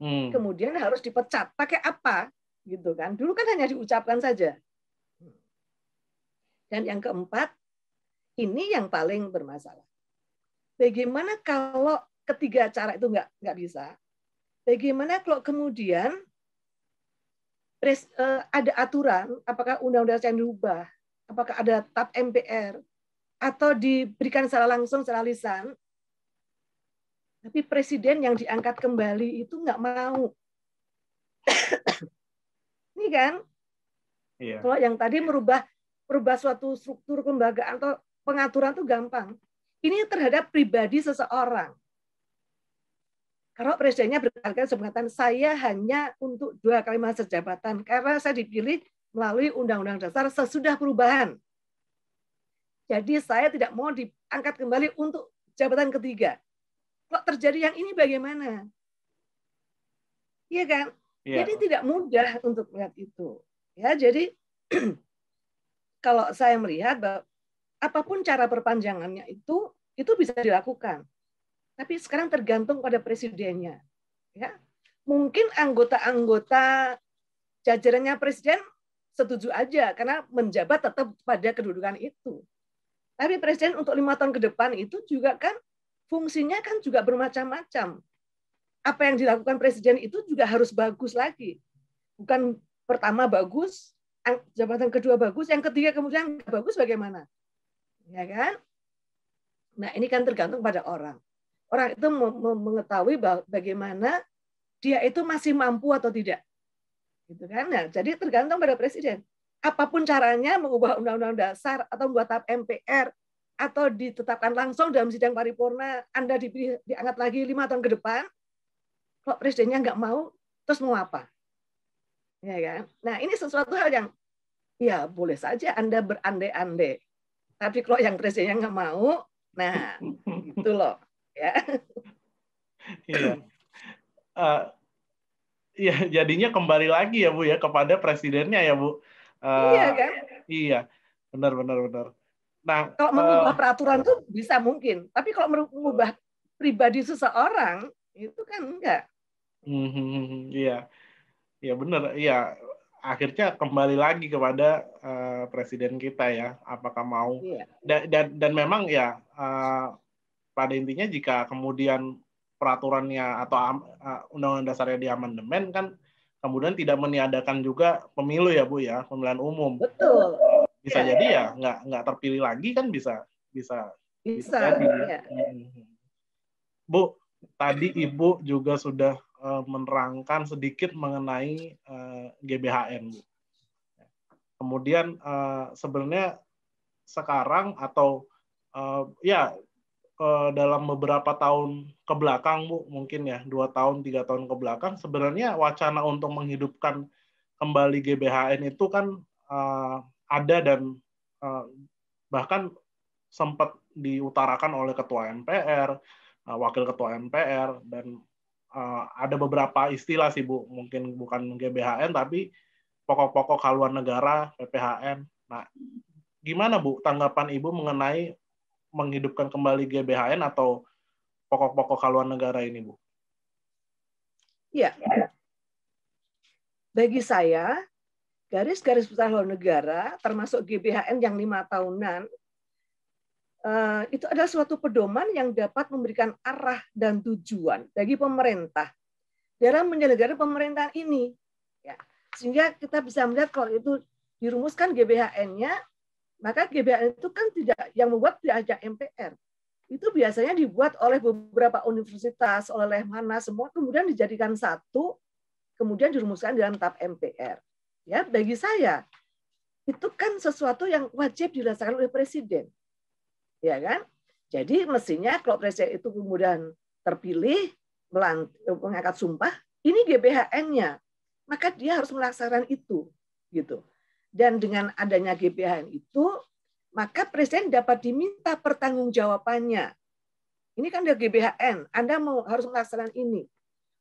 hmm. kemudian harus dipecat, pakai apa, gitu kan? Dulu kan hanya diucapkan saja. Dan yang keempat, ini yang paling bermasalah bagaimana kalau ketiga cara itu nggak nggak bisa. Bagaimana kalau kemudian eh, ada aturan, apakah undang-undang yang diubah, apakah ada tap MPR, atau diberikan secara langsung secara lisan, tapi presiden yang diangkat kembali itu nggak mau. Ini kan? Iya. Kalau yang tadi merubah merubah suatu struktur kelembagaan atau pengaturan itu gampang. Ini terhadap pribadi seseorang kalau presidennya berkali sebenarnya saya hanya untuk dua kali masa jabatan karena saya dipilih melalui Undang-Undang Dasar sesudah perubahan. Jadi saya tidak mau diangkat kembali untuk jabatan ketiga. Kalau terjadi yang ini bagaimana? Iya kan? Ya. Jadi tidak mudah untuk melihat itu. Ya, jadi kalau saya melihat apapun cara perpanjangannya itu itu bisa dilakukan. Tapi sekarang tergantung pada presidennya. Ya. Mungkin anggota-anggota jajarannya presiden setuju aja karena menjabat tetap pada kedudukan itu. Tapi presiden untuk lima tahun ke depan itu juga kan fungsinya kan juga bermacam-macam. Apa yang dilakukan presiden itu juga harus bagus lagi. Bukan pertama bagus, jabatan kedua bagus, yang ketiga kemudian bagus bagaimana? Ya kan? Nah, ini kan tergantung pada orang orang itu mengetahui bagaimana dia itu masih mampu atau tidak. Gitu kan? Nah, jadi tergantung pada presiden. Apapun caranya mengubah undang-undang dasar atau membuat tap MPR atau ditetapkan langsung dalam sidang paripurna, Anda dipilih diangkat lagi lima tahun ke depan, kalau presidennya nggak mau, terus mau apa? Ya kan? Nah, ini sesuatu hal yang ya boleh saja Anda berandai-andai. Tapi kalau yang presidennya nggak mau, nah itu loh ya. Iya. Uh, ya jadinya kembali lagi ya Bu ya kepada presidennya ya Bu. Uh, iya kan? Iya. Benar benar benar. Nah, kalau mengubah eh, peraturan tuh bisa mungkin, tapi kalau mengubah pribadi seseorang itu kan enggak. Hmm, hmm, hmm, iya, iya benar, iya. Akhirnya kembali lagi kepada uh, presiden kita ya, apakah mau iya. dan, dan dan memang ya uh, pada intinya jika kemudian peraturannya atau undang-undang dasarnya diamandemen kan kemudian tidak meniadakan juga pemilu ya bu ya pemilihan umum betul bisa ya. jadi iya. ya nggak nggak terpilih lagi kan bisa bisa bisa, bisa jadi. Ya. bu tadi ibu juga sudah e, menerangkan sedikit mengenai e, GBHN bu kemudian e, sebenarnya sekarang atau ya ke eh, dalam beberapa tahun ke belakang Bu, mungkin ya, dua tahun, tiga tahun ke belakang, sebenarnya wacana untuk menghidupkan kembali GBHN itu kan uh, ada dan uh, bahkan sempat diutarakan oleh Ketua MPR, uh, Wakil Ketua MPR, dan uh, ada beberapa istilah sih Bu, mungkin bukan GBHN, tapi pokok-pokok haluan negara, PPHN. Nah, gimana Bu tanggapan Ibu mengenai menghidupkan kembali GBHN atau pokok-pokok haluan negara ini, Bu? Ya. Bagi saya, garis-garis besar haluan negara, termasuk GBHN yang lima tahunan, eh, itu adalah suatu pedoman yang dapat memberikan arah dan tujuan bagi pemerintah dalam menyelenggarakan pemerintahan ini. Ya. Sehingga kita bisa melihat kalau itu dirumuskan GBHN-nya maka GBHN itu kan tidak yang membuat tidak hanya MPR. Itu biasanya dibuat oleh beberapa universitas, oleh mana semua kemudian dijadikan satu, kemudian dirumuskan dalam tap MPR. Ya, bagi saya itu kan sesuatu yang wajib dirasakan oleh presiden. Ya kan? Jadi mestinya kalau presiden itu kemudian terpilih eh, mengangkat sumpah, ini GBHN-nya, maka dia harus melaksanakan itu gitu. Dan dengan adanya GBHN itu, maka presiden dapat diminta pertanggungjawabannya. Ini kan ada GBHN, Anda mau harus melaksanakan ini.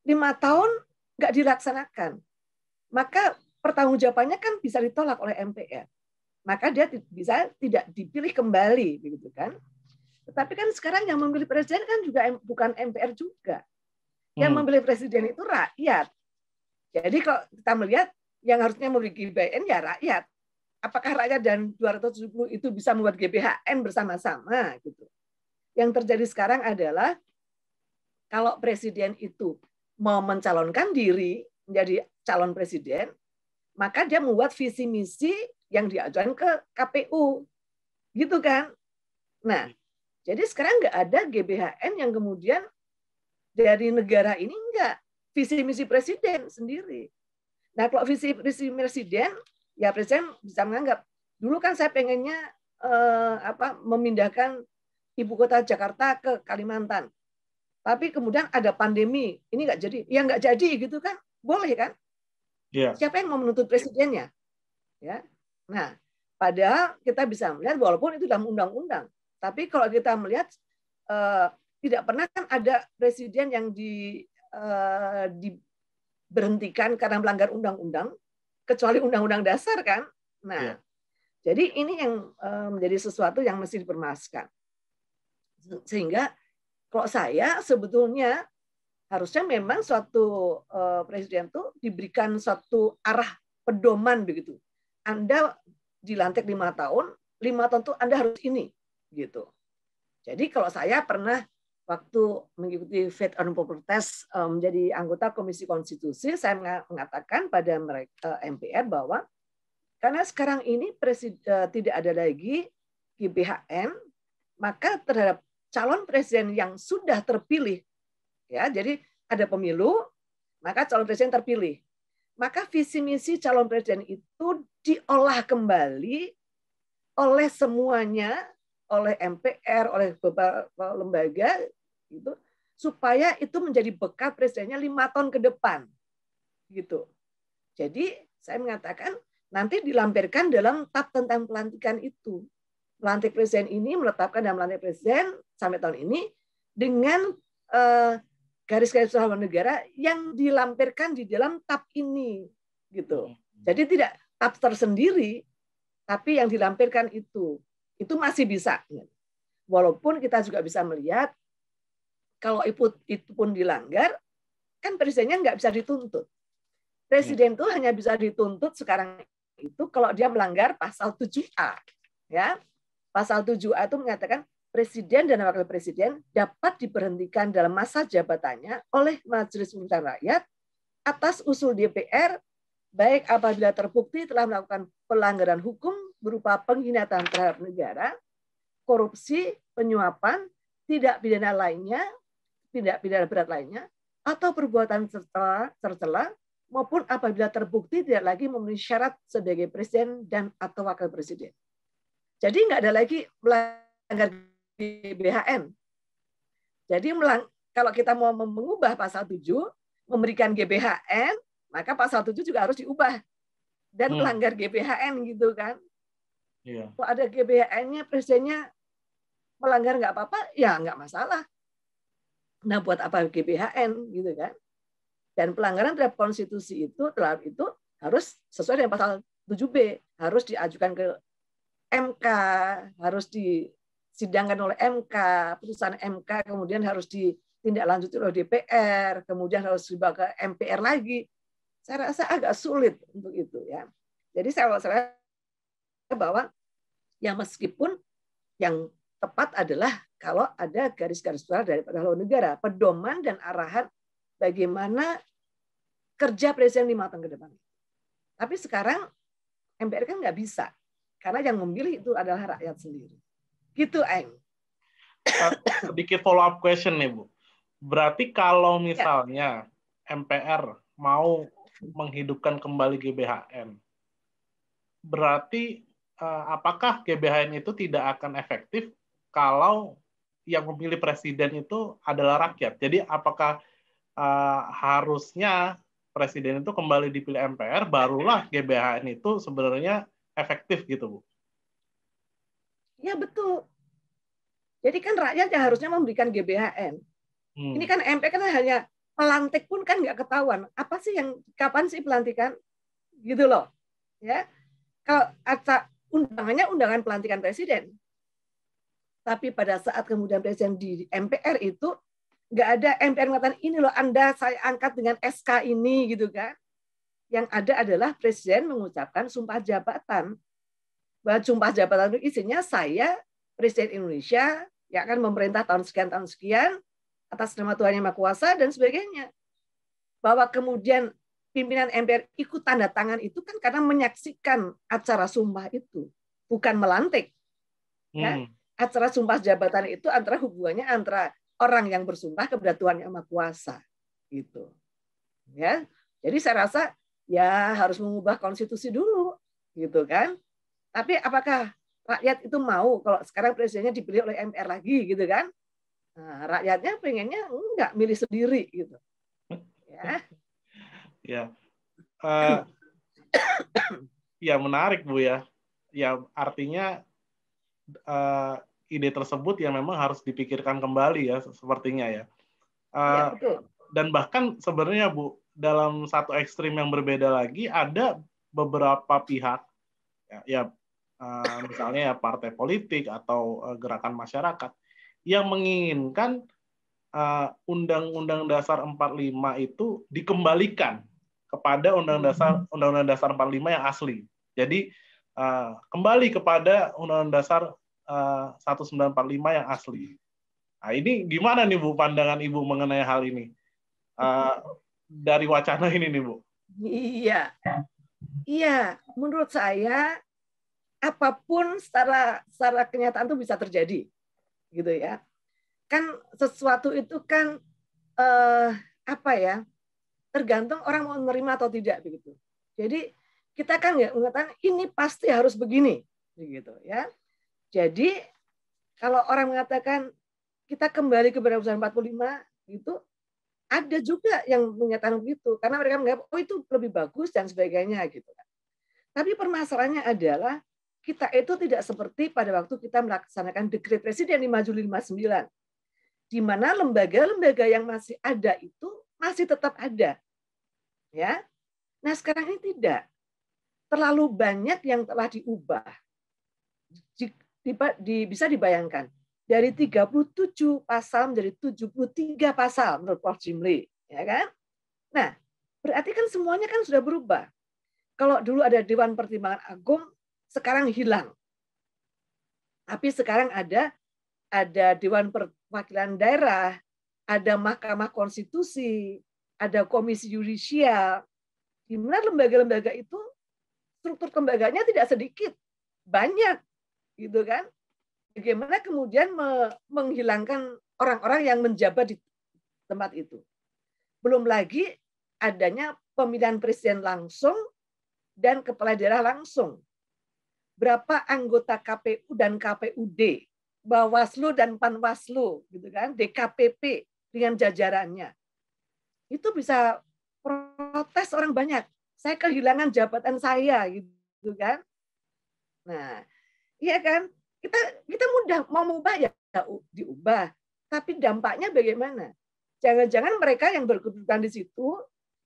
Lima tahun nggak dilaksanakan, maka pertanggungjawabannya kan bisa ditolak oleh MPR. Maka dia bisa tidak dipilih kembali, begitu kan? Tetapi kan sekarang yang memilih presiden kan juga bukan MPR juga. Yang hmm. memilih presiden itu rakyat. Jadi kalau kita melihat yang harusnya memiliki GBHN ya rakyat. Apakah rakyat dan 270 itu bisa membuat GBHN bersama-sama gitu. Yang terjadi sekarang adalah kalau presiden itu mau mencalonkan diri menjadi calon presiden, maka dia membuat visi misi yang diajukan ke KPU. Gitu kan? Nah, jadi sekarang nggak ada GBHN yang kemudian dari negara ini enggak visi misi presiden sendiri Nah kalau visi visi presiden, ya presiden bisa menganggap dulu kan saya pengennya eh, apa memindahkan ibu kota Jakarta ke Kalimantan, tapi kemudian ada pandemi, ini nggak jadi, ya nggak jadi gitu kan, boleh kan? Yeah. Siapa yang mau menuntut presidennya? Ya, nah padahal kita bisa melihat walaupun itu dalam undang-undang, tapi kalau kita melihat eh, tidak pernah kan ada presiden yang di, eh, di berhentikan karena melanggar undang-undang, kecuali undang-undang dasar kan. Nah, ya. jadi ini yang eh, menjadi sesuatu yang mesti dipermaskan. Sehingga kalau saya sebetulnya harusnya memang suatu eh, presiden tuh diberikan suatu arah pedoman begitu. Anda dilantik lima tahun, lima tahun tuh Anda harus ini gitu. Jadi kalau saya pernah waktu mengikuti fit on proper test menjadi anggota Komisi Konstitusi, saya mengatakan pada mereka eh, MPR bahwa karena sekarang ini presiden eh, tidak ada lagi GBHN, maka terhadap calon presiden yang sudah terpilih, ya, jadi ada pemilu, maka calon presiden terpilih. Maka visi misi calon presiden itu diolah kembali oleh semuanya oleh MPR, oleh beberapa lembaga gitu supaya itu menjadi bekal presidennya lima tahun ke depan gitu jadi saya mengatakan nanti dilampirkan dalam tap tentang pelantikan itu pelantik presiden ini menetapkan dalam melantik presiden sampai tahun ini dengan eh, garis-garis eh, negara yang dilampirkan di dalam tap ini gitu jadi tidak tap tersendiri tapi yang dilampirkan itu itu masih bisa walaupun kita juga bisa melihat kalau itu pun dilanggar, kan presidennya nggak bisa dituntut. Presiden hmm. itu hanya bisa dituntut sekarang itu kalau dia melanggar pasal 7A. Ya. Pasal 7A itu mengatakan presiden dan wakil presiden dapat diberhentikan dalam masa jabatannya oleh Majelis Pemilihan Rakyat atas usul DPR baik apabila terbukti telah melakukan pelanggaran hukum berupa penghinaan terhadap negara, korupsi, penyuapan, tidak pidana lainnya tindak pidana berat lainnya atau perbuatan tercela, tercela maupun apabila terbukti tidak lagi memenuhi syarat sebagai presiden dan atau wakil presiden. Jadi nggak ada lagi melanggar GBHN. Jadi melang, kalau kita mau mengubah pasal 7, memberikan GBHN, maka pasal 7 juga harus diubah. Dan hmm. melanggar GBHN gitu kan. Iya. Kalau ada GBHN-nya, presidennya melanggar nggak apa-apa, ya nggak masalah. Nah, buat apa GBHN gitu kan? Dan pelanggaran terhadap konstitusi itu terhadap itu harus sesuai dengan pasal 7B, harus diajukan ke MK, harus disidangkan oleh MK, putusan MK kemudian harus ditindaklanjuti oleh DPR, kemudian harus dibawa ke MPR lagi. Saya rasa agak sulit untuk itu ya. Jadi saya saya bahwa yang meskipun yang tepat adalah kalau ada garis-garis besar dari haluan negara, pedoman dan arahan bagaimana kerja presiden lima tahun ke depan. Tapi sekarang MPR kan nggak bisa, karena yang memilih itu adalah rakyat sendiri. Gitu, Eng. Sedikit follow up question nih, Bu. Berarti kalau ya. misalnya ya. MPR mau menghidupkan kembali GBHN, berarti eh, apakah GBHN itu tidak akan efektif kalau yang memilih presiden itu adalah rakyat. Jadi apakah uh, harusnya presiden itu kembali dipilih MPR barulah GBHN itu sebenarnya efektif gitu, Bu? Ya betul. Jadi kan rakyat yang harusnya memberikan GBHN. Hmm. Ini kan MPR kan hanya pelantik pun kan nggak ketahuan. Apa sih yang kapan sih pelantikan? Gitu loh. Ya. Kalau undangannya undangan pelantikan presiden, tapi pada saat kemudian presiden di MPR itu nggak ada MPR mengatakan ini loh Anda saya angkat dengan SK ini gitu kan. Yang ada adalah presiden mengucapkan sumpah jabatan. Bahwa sumpah jabatan itu isinya saya presiden Indonesia yang akan memerintah tahun sekian tahun sekian atas nama Tuhan Yang Maha Kuasa dan sebagainya. Bahwa kemudian pimpinan MPR ikut tanda tangan itu kan karena menyaksikan acara sumpah itu, bukan melantik. Kan? Hmm. Kan? acara sumpah jabatan itu antara hubungannya antara orang yang bersumpah kepada Tuhan yang Maha Kuasa gitu. Ya. Jadi saya rasa ya harus mengubah konstitusi dulu gitu kan. Tapi apakah rakyat itu mau kalau sekarang presidennya dipilih oleh MPR lagi gitu kan? Nah, rakyatnya pengennya enggak milih sendiri gitu. Ya. ya. Uh, ya menarik Bu ya. Ya artinya uh, ide tersebut yang memang harus dipikirkan kembali ya sepertinya ya. Uh, ya Dan bahkan sebenarnya Bu dalam satu ekstrim yang berbeda lagi ada beberapa pihak ya, ya uh, misalnya ya partai politik atau uh, gerakan masyarakat yang menginginkan uh, Undang-Undang Dasar 45 itu dikembalikan kepada hmm. Undang-Undang Dasar Undang-Undang Dasar 45 yang asli. Jadi uh, kembali kepada Undang-Undang Dasar 1945 eh, yang asli. Nah, ini gimana nih Bu pandangan Ibu mengenai hal ini? Uh, dari wacana ini nih Bu. Iya. Iya, menurut saya apapun secara secara kenyataan itu bisa terjadi. Gitu ya. Kan sesuatu itu kan eh, apa ya? tergantung orang mau menerima atau tidak begitu. Jadi kita kan nggak mengatakan ini pasti harus begini begitu ya jadi kalau orang mengatakan kita kembali ke usaha 45 itu ada juga yang menyatakan begitu karena mereka menganggap oh itu lebih bagus dan sebagainya gitu kan. Tapi permasalahannya adalah kita itu tidak seperti pada waktu kita melaksanakan dekret presiden 5 Juli 59 di mana lembaga-lembaga yang masih ada itu masih tetap ada. Ya. Nah, sekarang ini tidak. Terlalu banyak yang telah diubah bisa dibayangkan dari 37 pasal menjadi 73 pasal menurut Prof. Jimli, ya kan? Nah, berarti kan semuanya kan sudah berubah. Kalau dulu ada Dewan Pertimbangan Agung, sekarang hilang. Tapi sekarang ada ada Dewan Perwakilan Daerah, ada Mahkamah Konstitusi, ada Komisi Yudisial. Di mana lembaga-lembaga itu struktur lembaganya tidak sedikit, banyak gitu kan? Bagaimana kemudian me menghilangkan orang-orang yang menjabat di tempat itu? Belum lagi adanya pemilihan presiden langsung dan kepala daerah langsung. Berapa anggota KPU dan KPUD, Bawaslu dan Panwaslu, gitu kan, DKPP dengan jajarannya. Itu bisa protes orang banyak. Saya kehilangan jabatan saya gitu kan. Nah, Iya kan? Kita kita mudah mau mengubah ya diubah, tapi dampaknya bagaimana? Jangan-jangan mereka yang berkedudukan di situ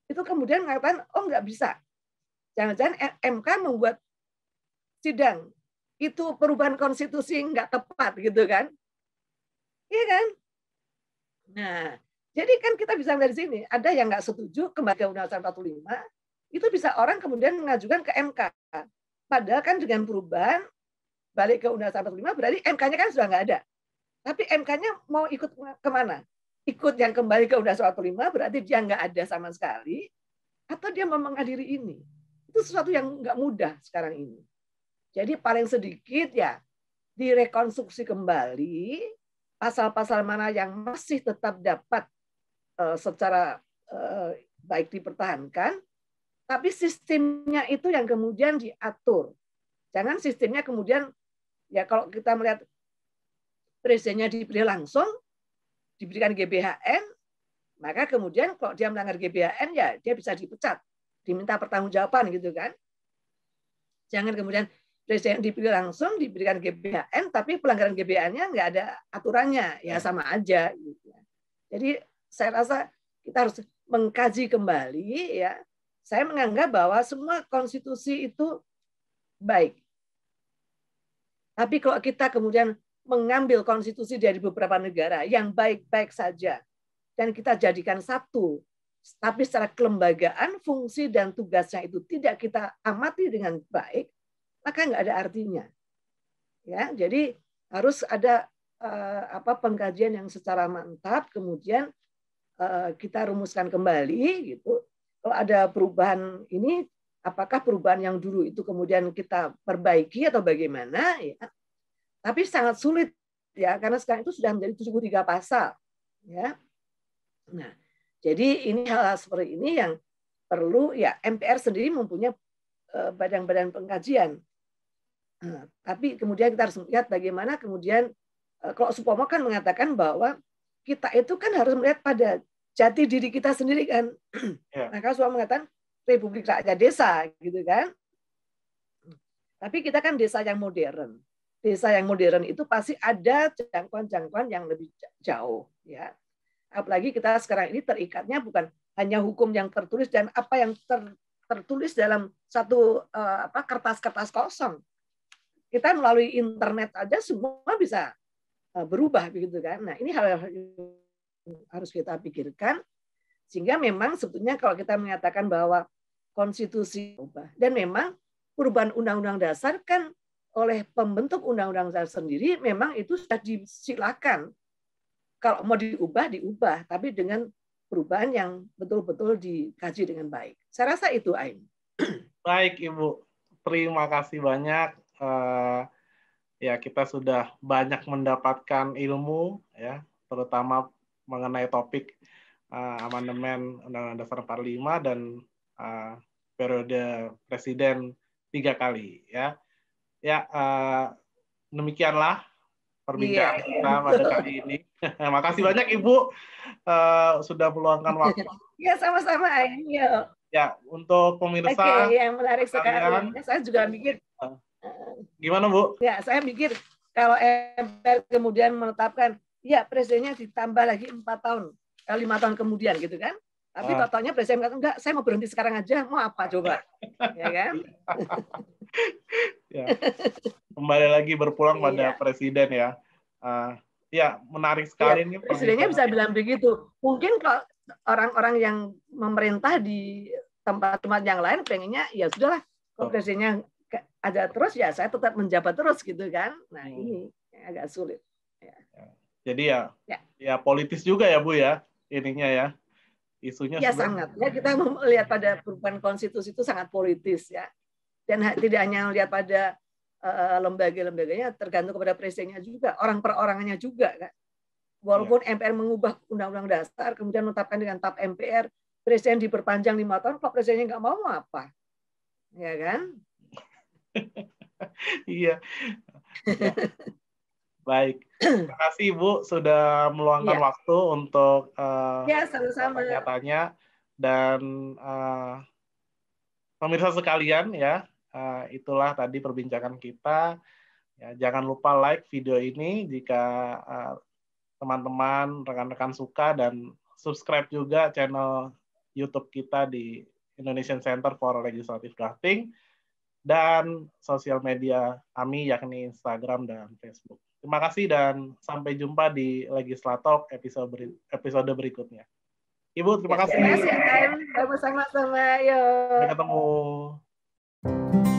itu kemudian mengatakan oh nggak bisa. Jangan-jangan MK membuat sidang itu perubahan konstitusi nggak tepat gitu kan? Iya kan? Nah, jadi kan kita bisa dari sini ada yang nggak setuju kembali ke Undang-Undang 45 itu bisa orang kemudian mengajukan ke MK. Padahal kan dengan perubahan balik ke Undang-Undang 45 berarti MK-nya kan sudah nggak ada. Tapi MK-nya mau ikut kemana? Ikut yang kembali ke Undang-Undang 45 berarti dia nggak ada sama sekali atau dia mau menghadiri ini. Itu sesuatu yang nggak mudah sekarang ini. Jadi paling sedikit ya direkonstruksi kembali pasal-pasal mana yang masih tetap dapat eh, secara eh, baik dipertahankan, tapi sistemnya itu yang kemudian diatur. Jangan sistemnya kemudian Ya kalau kita melihat presidennya diberi langsung, diberikan GBHN, maka kemudian kalau dia melanggar GBHN ya dia bisa dipecat, diminta pertanggungjawaban gitu kan. Jangan kemudian presiden dipilih langsung diberikan GBHN tapi pelanggaran GBHN-nya nggak ada aturannya ya, ya. sama aja gitu. Ya. Jadi saya rasa kita harus mengkaji kembali ya. Saya menganggap bahwa semua konstitusi itu baik tapi kalau kita kemudian mengambil konstitusi dari beberapa negara yang baik-baik saja dan kita jadikan satu, tapi secara kelembagaan fungsi dan tugasnya itu tidak kita amati dengan baik, maka nggak ada artinya. Ya, jadi harus ada eh, apa pengkajian yang secara mantap kemudian eh, kita rumuskan kembali gitu. Kalau ada perubahan ini apakah perubahan yang dulu itu kemudian kita perbaiki atau bagaimana ya tapi sangat sulit ya karena sekarang itu sudah menjadi 73 pasal ya nah jadi ini hal, -hal seperti ini yang perlu ya MPR sendiri mempunyai eh, badan-badan pengkajian nah, tapi kemudian kita harus melihat bagaimana kemudian eh, kalau Supomo kan mengatakan bahwa kita itu kan harus melihat pada jati diri kita sendiri kan. Yeah. Nah, kalau suami mengatakan Republik Rakyat Desa gitu kan. Tapi kita kan desa yang modern. Desa yang modern itu pasti ada jangkauan-jangkauan yang lebih jauh ya. Apalagi kita sekarang ini terikatnya bukan hanya hukum yang tertulis dan apa yang ter, tertulis dalam satu eh, kertas-kertas kosong. Kita melalui internet aja semua bisa eh, berubah begitu kan. Nah, ini hal, -hal harus kita pikirkan sehingga memang sebetulnya kalau kita mengatakan bahwa konstitusi ubah. Dan memang perubahan undang-undang dasar kan oleh pembentuk undang-undang dasar sendiri memang itu sudah disilakan. Kalau mau diubah, diubah. Tapi dengan perubahan yang betul-betul dikaji dengan baik. Saya rasa itu, Aim. Baik, Ibu. Terima kasih banyak. Uh, ya, kita sudah banyak mendapatkan ilmu, ya, terutama mengenai topik uh, amandemen Undang-Undang Dasar 45 dan uh, periode presiden tiga kali ya ya uh, demikianlah perbincangan yeah. kita pada kali ini terima kasih banyak ibu uh, sudah meluangkan waktu ya sama-sama ayo ya. ya untuk pemirsa okay, ya, yang menarik sekali ya, saya juga mikir uh, gimana bu ya saya mikir kalau MPR kemudian menetapkan ya presidennya ditambah lagi empat tahun lima tahun kemudian gitu kan tapi ah. totalnya presiden saya enggak, saya mau berhenti sekarang aja, mau apa coba? ya kan? ya. Kembali lagi berpulang pada iya. presiden ya. Uh, ya, menarik iya, sekali ya, ini. Presidennya bisa bilang begitu. Mungkin kalau orang-orang yang memerintah di tempat-tempat yang lain pengennya ya sudahlah, kalau oh. presidennya ada terus ya saya tetap menjabat terus gitu kan. Nah, hmm. ini agak sulit. Ya. ya. Jadi ya, ya, ya politis juga ya Bu ya ininya ya isunya ya sangat ya kita melihat pada perubahan konstitusi itu sangat politis ya dan tidak hanya melihat pada eh, lembaga-lembaganya tergantung kepada presidennya juga orang perorangannya juga kan walaupun ya. MPR mengubah undang-undang dasar kemudian menetapkan dengan tap MPR presiden diperpanjang lima tahun kok presidennya nggak mau apa ya kan iya ya. Baik, terima kasih Ibu sudah meluangkan yeah. waktu untuk uh, ya, sama-sama. tanya-tanya dan uh, pemirsa sekalian ya uh, itulah tadi perbincangan kita. Ya, jangan lupa like video ini jika teman teman-teman, rekan-rekan suka dan subscribe juga channel YouTube kita di Indonesian Center for Legislative Drafting dan sosial media kami yakni Instagram dan Facebook. Terima kasih dan sampai jumpa di Legislatok episode beri, episode berikutnya. Ibu, terima kasih. Terima kasih, Kak. Sama-sama. Yuk. Sampai ketemu.